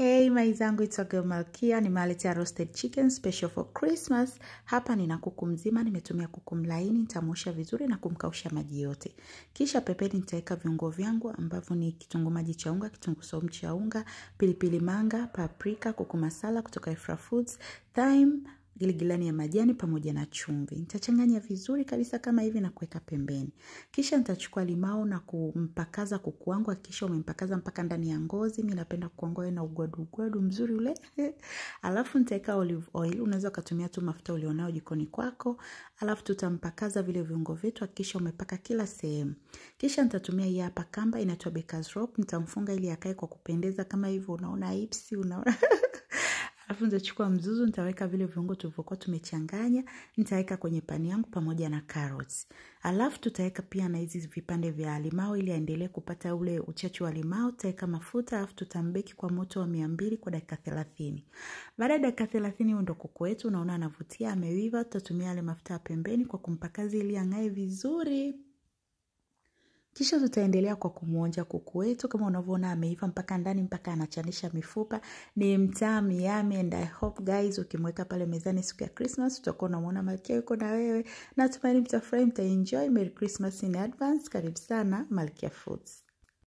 Hey zangu it's your girl Malkia, nimewaletea roasted chicken special for Christmas. Hapa nina kuku mzima, nimetumia kuku mlaini, nitamosha vizuri na kumkausha maji yote. Kisha pepeni nitaweka viungo vyangu ambavyo ni kitunguu maji cha unga, kitunguu saumu cha unga, pilipili manga, paprika, kuku masala kutoka Ifra Foods, thyme, giligilani ya majani pamoja na chumvi. Nitachanganya vizuri kabisa kama hivi na kuweka pembeni. Kisha nitachukua limau na kumpakaza kuku wangu, hakikisha umempakaza mpaka ndani ya ngozi. Mimi napenda kuku wangu na ugwadu ugwadu mzuri ule. Alafu nitaweka olive oil, unaweza ukatumia tu mafuta ulionao jikoni kwako. Alafu tutampakaza vile viungo vyetu, hakikisha umepaka kila sehemu. Kisha nitatumia hii hapa kamba inaitwa baker's rope, nitamfunga ili akae kwa kupendeza kama hivyo, unaona ipsi, unaona Alafu nitachukua mzuzu, nitaweka vile viungo tulivyokuwa tumechanganya, nitaweka kwenye pani yangu pamoja na carrots. Alafu tutaweka pia na hizi vipande vya limao ili aendelee kupata ule uchachu wa limao. Tutaweka mafuta, alafu tutambeki kwa moto wa miambili kwa dakika thelathini Baada ya dakika thelathini huo ndo kuku wetu, unaona anavutia, ameiva. Tutatumia yale mafuta ya pembeni kwa kumpakazi ili ang'ae vizuri kisha tutaendelea kwa kumwonja kuku wetu kama unavyoona ameiva mpaka ndani mpaka anachanisha mifupa ni mtamu yami and i hope guys ukimweka pale mezani siku ya christmas utakuwa unamwona malkia yuko na wewe natumaini mtafurahi mtaenjoy merry christmas in advance karibu sana malkia foods